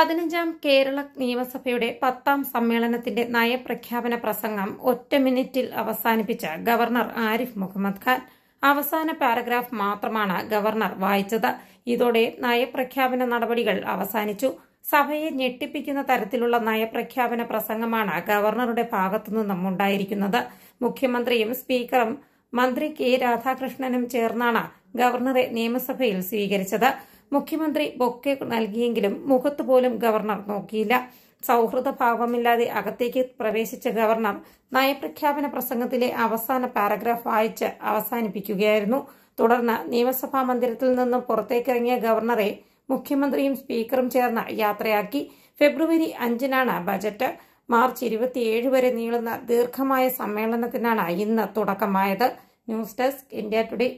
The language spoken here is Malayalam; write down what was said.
പതിനഞ്ചാം കേരള നിയമസഭയുടെ പത്താം സമ്മേളനത്തിന്റെ നയപ്രഖ്യാപന പ്രസംഗം ഒറ്റ മിനിറ്റിൽ അവസാനിപ്പിച്ച ഗവർണർ ആരിഫ് മുഹമ്മദ് ഖാൻ അവസാന പാരഗ്രാഫ് മാത്രമാണ് ഗവർണർ വായിച്ചത് ഇതോടെ നയപ്രഖ്യാപന നടപടികൾ അവസാനിച്ചു സഭയെ ഞെട്ടിപ്പിക്കുന്ന തരത്തിലുള്ള നയപ്രഖ്യാപന പ്രസംഗമാണ് ഗവർണറുടെ ഭാഗത്തുനിന്നും ഉണ്ടായിരിക്കുന്നത് മുഖ്യമന്ത്രിയും സ്പീക്കറും മന്ത്രി കെ രാധാകൃഷ്ണനും ചേർന്നാണ് ഗവർണറെ നിയമസഭയിൽ സ്വീകരിച്ചത് മുഖ്യമന്ത്രി ബൊക്കെ നൽകിയെങ്കിലും മുഖത്ത് പോലും ഗവർണർ നോക്കിയില്ല സൗഹൃദ ഭാവമില്ലാതെ അകത്തേക്ക് പ്രവേശിച്ച ഗവർണർ നയപ്രഖ്യാപന പ്രസംഗത്തിലെ അവസാന പാരഗ്രാഫ് വായിച്ച് അവസാനിപ്പിക്കുകയായിരുന്നു തുടർന്ന് നിയമസഭാ മന്ദിരത്തിൽ നിന്ന് പുറത്തേക്കിറങ്ങിയ ഗവർണറെ മുഖ്യമന്ത്രിയും സ്പീക്കറും ചേർന്ന് യാത്രയാക്കി ഫെബ്രുവരി അഞ്ചിനാണ് ബജറ്റ് മാർച്ച് ഇരുപത്തിയേഴ് വരെ നീളുന്ന ദീർഘമായ സമ്മേളനത്തിനാണ് ഇന്ന് തുടക്കമായത് ന്യൂസ് ഡെസ്ക് ഇന്ത്യ ടുഡേ